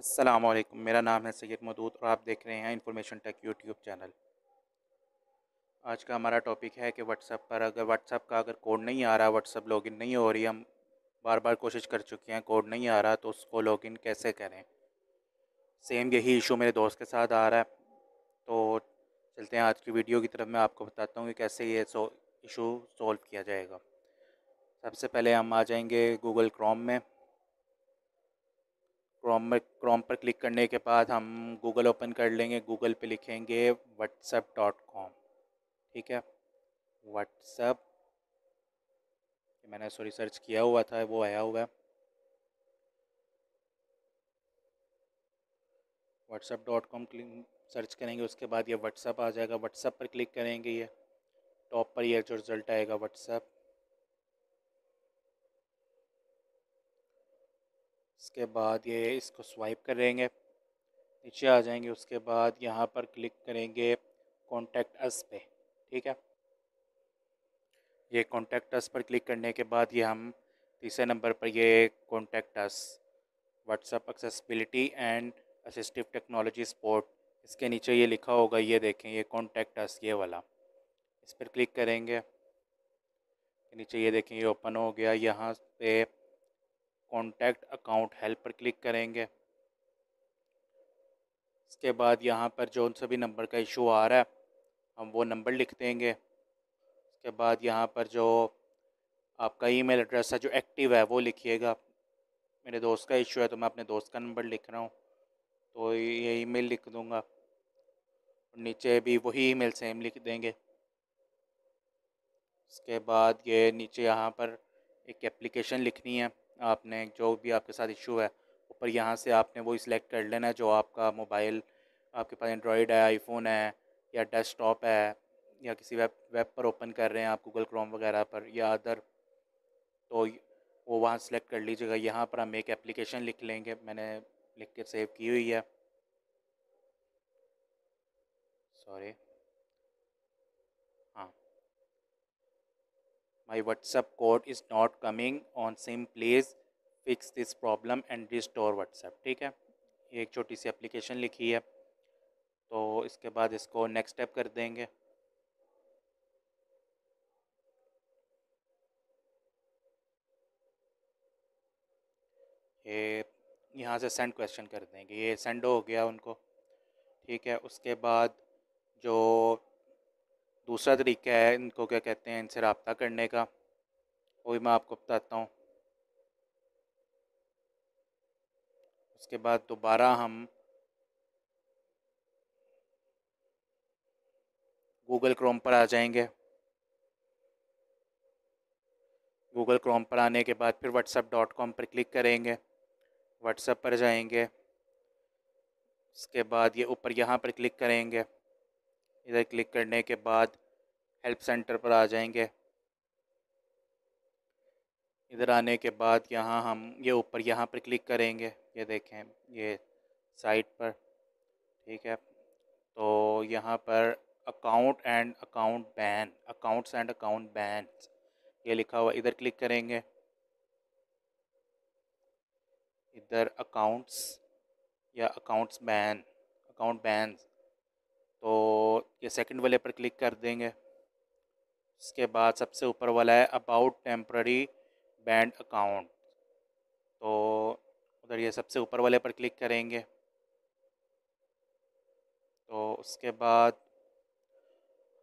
अस्सलाम वालेकुम मेरा नाम है सैयद मदूद और आप देख रहे हैं इन्फॉर्मेशन टेक यूट्यूब चैनल आज का हमारा टॉपिक है कि व्हाट्सअप पर अगर व्हाट्सअप का अगर कोड नहीं आ रहा व्हाट्सअप लॉगिन नहीं हो रही हम बार बार कोशिश कर चुके हैं कोड नहीं आ रहा तो उसको लॉगिन कैसे करें सेम यही इशू मेरे दोस्त के साथ आ रहा है तो चलते हैं आज की वीडियो की तरफ मैं आपको बताता हूँ कि कैसे ये सो इशू सॉल्व किया जाएगा सबसे पहले हम आ जाएंगे गूगल क्रोम में क्रोम में क्रोम पर क्लिक करने के बाद हम गूगल ओपन कर लेंगे गूगल पे लिखेंगे व्हाट्सअप डॉट कॉम ठीक है व्हाट्सअप मैंने सॉरी सर्च किया हुआ था वो आया हुआ है व्हाट्सअप डॉट कॉम सर्च करेंगे उसके बाद ये व्हाट्सअप आ जाएगा व्हाट्सअप पर क्लिक करेंगे ये टॉप पर ये जो रिज़ल्ट आएगा व्हाट्सअप उसके बाद ये इसको स्वाइप करेंगे नीचे आ जाएंगे उसके बाद यहाँ पर क्लिक करेंगे कॉन्टेक्ट अस पे ठीक है ये कॉन्टेक्ट अस पर क्लिक करने के बाद ये हम तीसरे नंबर पर ये contact us WhatsApp accessibility and assistive technology support इसके नीचे ये लिखा होगा ये देखें ये कॉन्टेक्ट अस ये वाला इस पर क्लिक करेंगे नीचे ये देखें ये ओपन हो गया यहाँ पे कॉन्टैक्ट अकाउंट हेल्प पर क्लिक करेंगे इसके बाद यहाँ पर जो उन सभी नंबर का इशू आ रहा है हम वो नंबर लिख देंगे इसके बाद यहाँ पर जो आपका ईमेल एड्रेस है जो एक्टिव है वो लिखिएगा मेरे दोस्त का इशू है तो मैं अपने दोस्त का नंबर लिख रहा हूँ तो ये ईमेल लिख दूँगा नीचे भी वही ईमेल सेम लिख देंगे इसके बाद ये नीचे यहाँ पर एक एप्लीकेशन लिखनी है आपने जो भी आपके साथ इशू है ऊपर यहाँ से आपने वो सिलेक्ट कर लेना है जो आपका मोबाइल आपके पास एंड्रॉयड है आईफोन है या डेस्कटॉप है या किसी वेब वेब पर ओपन कर रहे हैं आप गूगल क्रोम वगैरह पर या अदर तो वो वहाँ सेलेक्ट कर लीजिएगा यहाँ पर हम एक एप्लीकेशन लिख लेंगे मैंने लिख के सेव की हुई है sorry my whatsapp code is not coming on same place fix this problem and restore WhatsApp ठीक है ये एक छोटी सी एप्लीकेशन लिखी है तो इसके बाद इसको नेक्स्ट स्टेप कर देंगे ये यहाँ से सेंड क्वेश्चन कर देंगे ये सेंड हो गया उनको ठीक है उसके बाद जो दूसरा तरीका है इनको क्या कहते हैं इनसे रबता करने का वो भी मैं आपको बताता हूँ उसके बाद दोबारा हम गूगल क्रोम पर आ जाएंगे गूगल क्रोम पर आने के बाद फिर व्हाट्सअप डॉट कॉम पर क्लिक करेंगे व्हाट्सअप पर जाएंगे इसके बाद ये ऊपर यहाँ पर क्लिक करेंगे इधर क्लिक करने के बाद हेल्प सेंटर पर आ जाएंगे इधर आने के बाद यहाँ हम ये ऊपर यहाँ पर क्लिक करेंगे ये देखें ये साइट पर ठीक है तो यहाँ पर account and account ban accounts and account ban ये लिखा हुआ इधर क्लिक करेंगे इधर अकाउंट्स या अकाउंट्स बैन अकाउंट बैंस तो ये सेकंड वाले पर क्लिक कर देंगे इसके बाद सबसे ऊपर वाला है अबाउट टेम्प्ररी बैंड अकाउंट तो उधर ये सबसे ऊपर वाले पर क्लिक करेंगे तो उसके बाद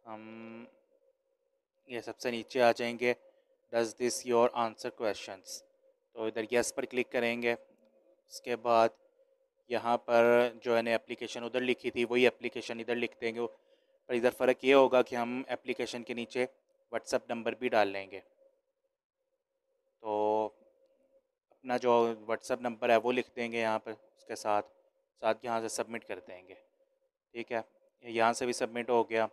हम ये सबसे नीचे आ जाएंगे does this your answer questions तो इधर यस पर क्लिक करेंगे उसके बाद यहाँ पर जो है ना एप्लीकेशन उधर लिखी थी वही एप्लीकेशन इधर लिख देंगे पर इधर फ़र्क ये होगा कि हम एप्लीकेशन के नीचे व्हाट्सअप नंबर भी डाल लेंगे तो अपना जो व्हाट्सअप नंबर है वो लिख देंगे यहाँ पर उसके साथ साथ यहाँ से सबमिट कर देंगे ठीक है यहाँ से भी सबमिट हो गया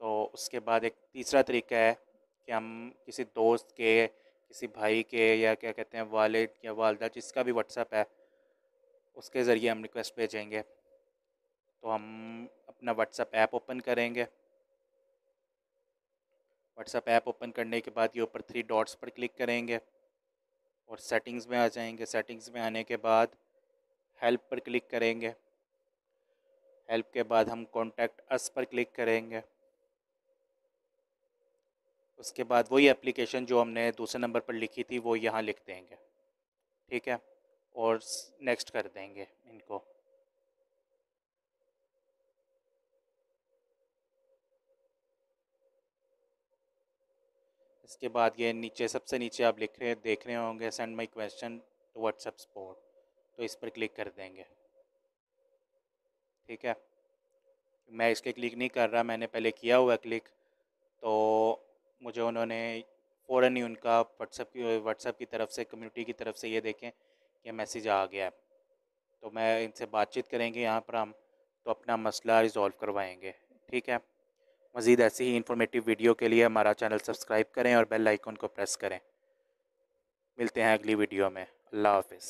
तो उसके बाद एक तीसरा तरीका है कि हम किसी दोस्त के किसी भाई के या क्या कहते हैं वालिद या वालदा जिसका भी व्हाट्सअप है उसके ज़रिए हम रिक्वेस्ट भेजेंगे तो हम अपना व्हाट्सअप ऐप ओपन करेंगे व्हाट्सअप ऐप ओपन करने के बाद ये ऊपर थ्री डॉट्स पर क्लिक करेंगे और सेटिंग्स में आ जाएंगे सेटिंग्स में आने के बाद हेल्प पर क्लिक करेंगे हेल्प के बाद हम कॉन्टैक्ट अस पर क्लिक करेंगे उसके बाद वही एप्लीकेशन जो हमने दूसरे नंबर पर लिखी थी वो यहाँ लिख देंगे ठीक है और नेक्स्ट कर देंगे इनको इसके बाद ये नीचे सबसे नीचे आप लिख रहे देख रहे होंगे send my question to WhatsApp support तो इस पर क्लिक कर देंगे ठीक है मैं इसके क्लिक नहीं कर रहा मैंने पहले किया हुआ क्लिक तो मुझे उन्होंने फ़ौर ही उनका व्हाट्सएप की व्हाट्सएप की तरफ से कम्युनिटी की तरफ से ये देखें ये मैसेज आ गया तो मैं इनसे बातचीत करेंगे यहाँ पर हम तो अपना मसला रिज़ॉल्व करवाएंगे ठीक है मज़ीद ऐसी ही इंफॉर्मेटिव वीडियो के लिए हमारा चैनल सब्सक्राइब करें और बेल आइकन को प्रेस करें मिलते हैं अगली वीडियो में अल्लाह हाफ